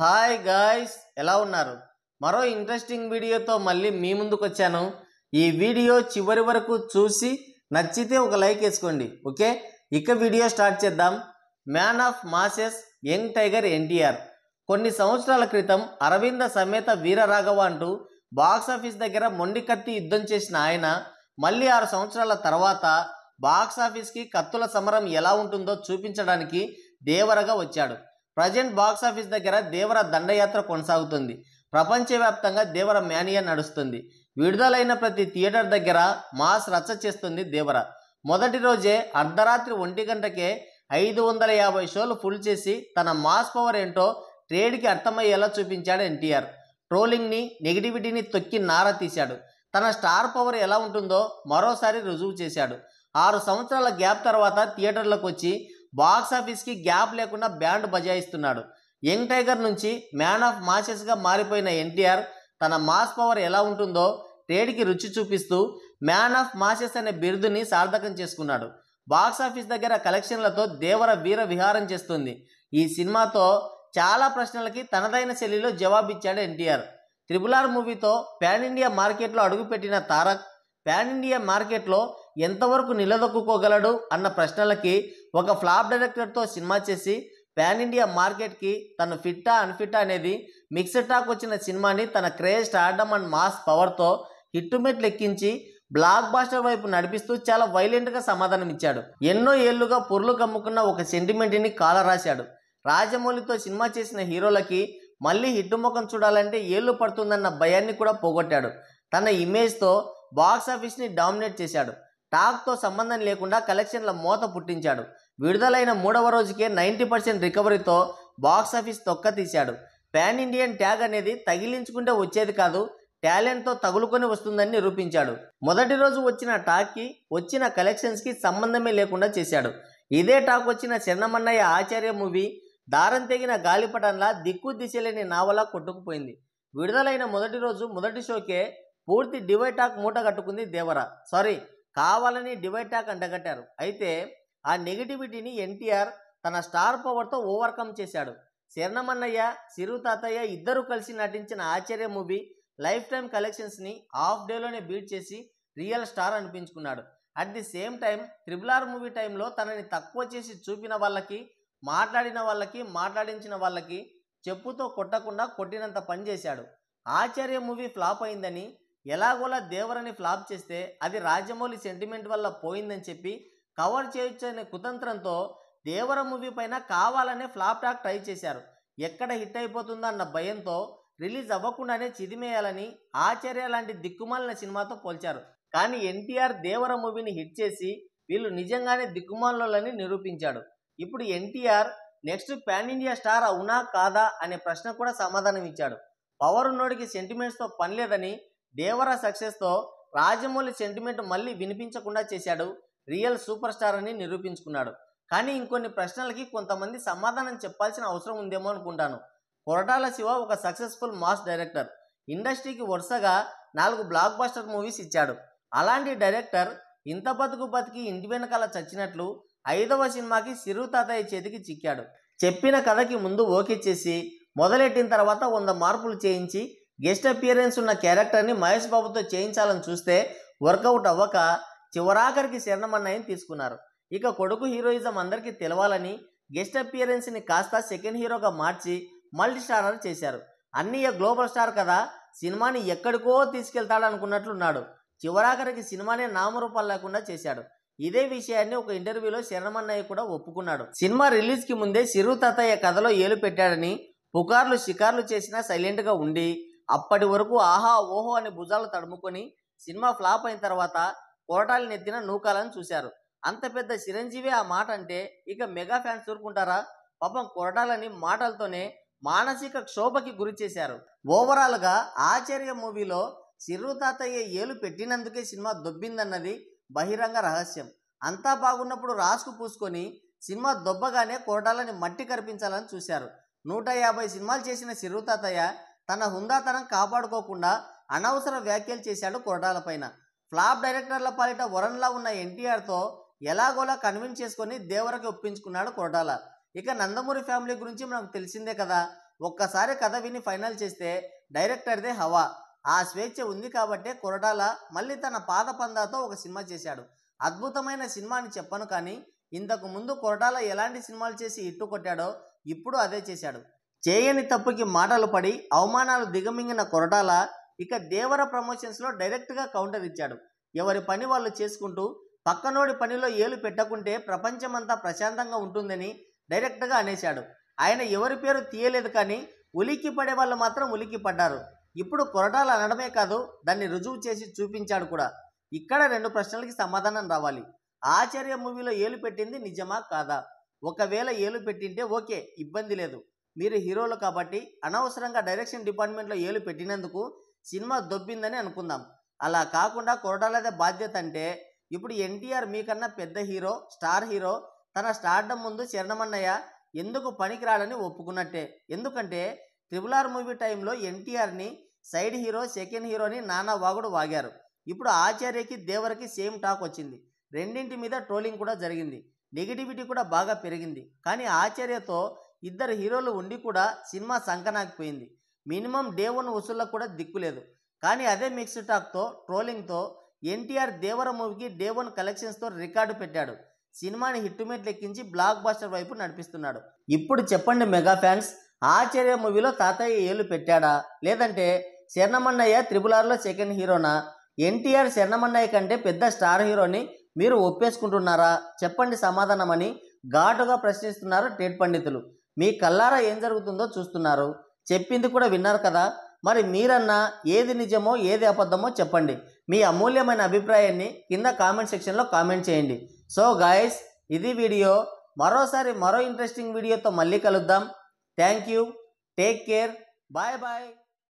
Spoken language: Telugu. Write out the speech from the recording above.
హాయ్ గాయ్స్ ఎలా ఉన్నారు మరో ఇంట్రెస్టింగ్ వీడియోతో మళ్ళీ మీ ముందుకు వచ్చాను ఈ వీడియో చివరి వరకు చూసి నచ్చితే ఒక లైక్ వేసుకోండి ఓకే ఇక వీడియో స్టార్ట్ చేద్దాం man of masses young tiger NTR కొన్ని సంవత్సరాల క్రితం అరవింద సమేత వీరరాఘవ అంటూ బాక్సాఫీస్ దగ్గర మొండి కత్తి యుద్ధం చేసిన ఆయన మళ్ళీ ఆరు సంవత్సరాల తర్వాత బాక్సాఫీస్కి కత్తుల సమరం ఎలా ఉంటుందో చూపించడానికి దేవరగా వచ్చాడు ప్రజెంట్ ఆఫీస్ దగ్గర దేవర దండయాత్ర కొనసాగుతుంది ప్రపంచవ్యాప్తంగా దేవర మ్యానియా నడుస్తుంది విడుదలైన ప్రతి థియేటర్ దగ్గర మాస్ రచ్చ చేస్తుంది దేవర మొదటి రోజే అర్ధరాత్రి ఒంటి గంటకే ఐదు వందల యాభై షోలు ఫుల్ చేసి తన మాస్ పవర్ ఏంటో ట్రేడ్కి అర్థమయ్యేలా చూపించాడు ఎన్టీఆర్ ట్రోలింగ్ని నెగిటివిటీని తొక్కి నార తీశాడు తన స్టార్ పవర్ ఎలా ఉంటుందో మరోసారి రుజువు చేశాడు ఆరు సంవత్సరాల గ్యాప్ తర్వాత థియేటర్లకు వచ్చి బాక్స్ ఆఫీస్కి గ్యాప్ లేకుండా బ్యాండ్ బజాయిస్తున్నాడు యంగ్ టైగర్ నుంచి మ్యాన్ ఆఫ్ మాసెస్గా మారిపోయిన ఎన్టీఆర్ తన మాస్ పవర్ ఎలా ఉంటుందో ట్రేడ్కి రుచి చూపిస్తూ మ్యాన్ ఆఫ్ మాసెస్ అనే బిరుదుని సార్థకం చేసుకున్నాడు బాక్స్ ఆఫీస్ దగ్గర కలెక్షన్లతో దేవర వీర విహారం చేస్తుంది ఈ సినిమాతో చాలా ప్రశ్నలకి తనదైన శైలిలో జవాబిచ్చాడు ఎన్టీఆర్ త్రిబుల్ ఆర్ మూవీతో పాన్ ఇండియా మార్కెట్లో అడుగుపెట్టిన తారక్ పాన్ ఇండియా మార్కెట్లో ఎంతవరకు నిలదొక్కుకోగలడు అన్న ప్రశ్నలకి ఒక ఫ్లాప్ డైరెక్టర్తో సినిమా చేసి పాన్ ఇండియా మార్కెట్కి తను ఫిట్టా అన్ఫిట్టా అనేది మిక్స్డ్ టాక్ వచ్చిన సినిమాని తన క్రేజ్ స్టార్డమ్ అండ్ మాస్ పవర్తో హిట్టుమెట్లు ఎక్కించి బ్లాక్ బాస్టర్ వైపు నడిపిస్తూ చాలా వైలెంట్గా సమాధానం ఇచ్చాడు ఎన్నో ఏళ్లుగా పొర్లు కమ్ముకున్న ఒక సెంటిమెంట్ని కాల రాశాడు రాజమౌళితో సినిమా చేసిన హీరోలకి మళ్ళీ హిట్టు ముఖం చూడాలంటే ఏళ్ళు పడుతుందన్న భయాన్ని కూడా పోగొట్టాడు తన ఇమేజ్తో బాక్స్ ఆఫీస్ని డామినేట్ చేశాడు టాక్తో సంబంధం లేకుండా కలెక్షన్ల మూత పుట్టించాడు విడుదలైన మూడవ రోజుకే నైంటీ పర్సెంట్ రికవరీతో బాక్సాఫీస్ తొక్క తీశాడు పాన్ ఇండియన్ ట్యాగ్ అనేది తగిలించుకుంటే వచ్చేది కాదు టాలెంట్తో తగులుకొని వస్తుందని నిరూపించాడు మొదటి రోజు వచ్చిన టాక్కి వచ్చిన కలెక్షన్స్కి సంబంధమే లేకుండా చేశాడు ఇదే టాక్ వచ్చిన చిన్నమన్నయ్య ఆచార్య మూవీ దారం తెగిన గాలిపటంలా దిక్కు దిశలేని నావలా కొట్టుకుపోయింది విడుదలైన మొదటి రోజు మొదటి షోకే పూర్తి డివై టాక్ మూట కట్టుకుంది దేవరా సారీ కావాలని డివైడ్ టాక్ అండగట్టారు అయితే ఆ నెగిటివిటీని ఎన్టీఆర్ తన స్టార్ పవర్తో ఓవర్కమ్ చేశాడు శరణమన్నయ్య సిరు తాతయ్య ఇద్దరు కలిసి నటించిన ఆశ్చర్య మూవీ లైఫ్ టైం కలెక్షన్స్ని హాఫ్ డేలోనే బీట్ చేసి రియల్ స్టార్ అనిపించుకున్నాడు at the same time triple R movie టైంలో తనని తక్కువ చేసి చూపిన వాళ్ళకి మాట్లాడిన వాళ్ళకి మాట్లాడించిన వాళ్ళకి చెప్పుతో కొట్టకుండా కొట్టినంత పనిచేశాడు ఆచార్య మూవీ ఫ్లాప్ అయిందని ఎలాగోలా దేవరని ఫ్లాప్ చేస్తే అది రాజమౌళి సెంటిమెంట్ వల్ల పోయిందని చెప్పి కవర్ అనే కుతంత్రంతో దేవర మూవీ పైన కావాలనే ఫ్లాప్ టాక్ ట్రై చేశారు ఎక్కడ హిట్ అయిపోతుందో అన్న భయంతో రిలీజ్ అవ్వకుండానే చిదిమేయాలని ఆచార్య లాంటి దిక్కుమాలిన సినిమాతో పోల్చారు కానీ ఎన్టీఆర్ దేవర మూవీని హిట్ చేసి వీళ్ళు నిజంగానే దిక్కుమాలని నిరూపించాడు ఇప్పుడు NTR next pan India star అవునా కాదా అనే ప్రశ్న కూడా సమాధానం ఇచ్చాడు పవర్ ఉన్నోడికి సెంటిమెంట్స్తో పని లేదని దేవర సక్సెస్తో రాజమౌళి సెంటిమెంట్ మళ్ళీ వినిపించకుండా చేశాడు రియల్ సూపర్ స్టార్ అని నిరూపించుకున్నాడు కానీ ఇంకొన్ని ప్రశ్నలకి కొంతమంది సమాధానం చెప్పాల్సిన అవసరం ఉందేమో అనుకుంటాను కొరటాల శివ ఒక సక్సెస్ఫుల్ మాస్ డైరెక్టర్ ఇండస్ట్రీకి వరుసగా నాలుగు బ్లాక్ బాస్టర్ మూవీస్ ఇచ్చాడు అలాంటి డైరెక్టర్ ఇంత బతుకు బతికి ఇంటి వెనకాల చచ్చినట్లు ఐదవ సినిమాకి సిరు తాతయ్య చేతికి చిక్కాడు చెప్పిన కథకి ముందు ఓకే చేసి మొదలెట్టిన తర్వాత వంద మార్పులు చేయించి గెస్ట్ అపియరెన్స్ ఉన్న క్యారెక్టర్ని మహేష్ బాబుతో చేయించాలని చూస్తే వర్కౌట్ అవ్వక చివరాఖరికి శరణమన్నయ్యని తీసుకున్నారు ఇక కొడుకు హీరోయిజం అందరికీ తెలవాలని గెస్ట్ అపియరెన్స్ని కాస్త సెకండ్ హీరోగా మార్చి మల్టీ స్టారర్ చేశారు అన్నయ్య గ్లోబల్ స్టార్ కదా సినిమాని ఎక్కడికో తీసుకెళ్తాడు అనుకున్నట్లున్నాడు చివరాఖరికి సినిమానే నామరూపాలు లేకుండా చేశాడు ఇదే విషయాన్ని ఒక ఇంటర్వ్యూలో శరణమన్నయ్య కూడా ఒప్పుకున్నాడు సినిమా రిలీజ్కి ముందే సిరు తాతయ్య కథలో ఏలు పెట్టాడని పుకార్లు షికార్లు చేసినా సైలెంట్గా ఉండి అప్పటి వరకు ఆహా ఓహో అని భుజాలు తడుముకొని సినిమా ఫ్లాప్ అయిన తర్వాత కోటాలు నెత్తిన నూకాలని చూశారు అంత పెద్ద చిరంజీవి ఆ మాట అంటే ఇక మెగా ఫ్యాన్స్ ఊరుకుంటారా పాపం కొరటాలని మాటలతోనే మానసిక క్షోభకి గురి చేశారు ఓవరాల్గా ఆచార్య మూవీలో చిరు తాతయ్య ఏలు పెట్టినందుకే సినిమా దొబ్బిందన్నది బహిరంగ రహస్యం అంతా బాగున్నప్పుడు రాసుకు పూసుకొని సినిమా దొబ్బగానే కొరటాలని మట్టి కరిపించాలని చూశారు నూట యాభై సినిమాలు చేసిన చిరు తాతయ్య తన హుందాతనం కాపాడుకోకుండా అనవసర వ్యాఖ్యలు చేశాడు పైన ఫ్లాప్ డైరెక్టర్ల పాలిట వరంలా ఉన్న ఎన్టీఆర్తో ఎలాగోలా కన్విన్స్ చేసుకొని దేవరకి ఒప్పించుకున్నాడు కొరటాల ఇక నందమూరి ఫ్యామిలీ గురించి మనకు తెలిసిందే కదా ఒక్కసారి కథ విని ఫైనల్ చేస్తే డైరెక్టర్దే హవా ఆ స్వేచ్ఛ ఉంది కాబట్టే కొరటాల మళ్ళీ తన పాద పందాతో ఒక సినిమా చేశాడు అద్భుతమైన సినిమా అని చెప్పను కానీ ఇంతకు ముందు కొరటాల ఎలాంటి సినిమాలు చేసి ఇట్టు కొట్టాడో ఇప్పుడు అదే చేశాడు చేయని తప్పుకి మాటలు పడి అవమానాలు దిగమింగిన కొరటాల ఇక దేవర ప్రమోషన్స్లో డైరెక్ట్గా కౌంటర్ ఇచ్చాడు ఎవరి పని వాళ్ళు చేసుకుంటూ పక్కనోడి పనిలో ఏలు పెట్టకుంటే ప్రపంచమంతా ప్రశాంతంగా ఉంటుందని డైరెక్ట్గా అనేశాడు ఆయన ఎవరి పేరు తీయలేదు కానీ ఉలిక్కి పడే వాళ్ళు మాత్రం ఉలిక్కి పడ్డారు ఇప్పుడు కొరటాలు అనడమే కాదు దాన్ని రుజువు చేసి చూపించాడు కూడా ఇక్కడ రెండు ప్రశ్నలకి సమాధానం రావాలి ఆచార్య మూవీలో ఏలు పెట్టింది నిజమా కాదా ఒకవేళ ఏలు పెట్టింటే ఓకే ఇబ్బంది లేదు మీరు హీరోలు కాబట్టి అనవసరంగా డైరెక్షన్ డిపార్ట్మెంట్లో ఏలు పెట్టినందుకు సినిమా దొబ్బిందని అనుకుందాం అలా కాకుండా కొరటాలదే బాధ్యత అంటే ఇప్పుడు ఎన్టీఆర్ మీకన్నా పెద్ద హీరో స్టార్ హీరో తన స్టార్డం ముందు శరణమన్నయ్య ఎందుకు పనికిరాడని ఒప్పుకున్నట్టే ఎందుకంటే ట్రిపుల్ ఆర్ మూవీ టైంలో ఎన్టీఆర్ని సైడ్ హీరో సెకండ్ హీరోని నానా వాగుడు వాగారు ఇప్పుడు ఆచార్యకి దేవరకి సేమ్ టాక్ వచ్చింది రెండింటి మీద ట్రోలింగ్ కూడా జరిగింది నెగిటివిటీ కూడా బాగా పెరిగింది కానీ ఆచార్యతో ఇద్దరు హీరోలు ఉండి కూడా సినిమా సంకనాకిపోయింది మినిమం డే వన్ వసూళ్ళకు కూడా దిక్కు లేదు కానీ అదే మిక్స్ టాక్తో ట్రోలింగ్తో ఎన్టీఆర్ దేవర మూవీకి డే వన్ కలెక్షన్స్తో రికార్డు పెట్టాడు సినిమాని హిట్టుమేట్ లెక్కించి బ్లాక్ బాస్టర్ వైపు నడిపిస్తున్నాడు ఇప్పుడు చెప్పండి మెగా ఫ్యాన్స్ ఆచార్య మూవీలో తాతయ్య ఏళ్ళు పెట్టాడా లేదంటే శరణమన్నయ్య త్రిబుల్ ఆర్లో సెకండ్ హీరోనా ఎన్టీఆర్ శరణమన్నయ్య కంటే పెద్ద స్టార్ హీరోని మీరు ఒప్పేసుకుంటున్నారా చెప్పండి సమాధానమని ఘాటుగా ప్రశ్నిస్తున్నారు టేట్ పండితులు మీ కల్లారా ఏం జరుగుతుందో చూస్తున్నారు చెప్పింది కూడా విన్నారు కదా మరి మీరన్నా ఏది నిజమో ఏది అబద్ధమో చెప్పండి మీ అమూల్యమైన అభిప్రాయాన్ని కింద కామెంట్ సెక్షన్లో కామెంట్ చేయండి సో గాయస్ ఇది వీడియో మరోసారి మరో ఇంట్రెస్టింగ్ వీడియోతో మళ్ళీ కలుద్దాం thank you take care bye bye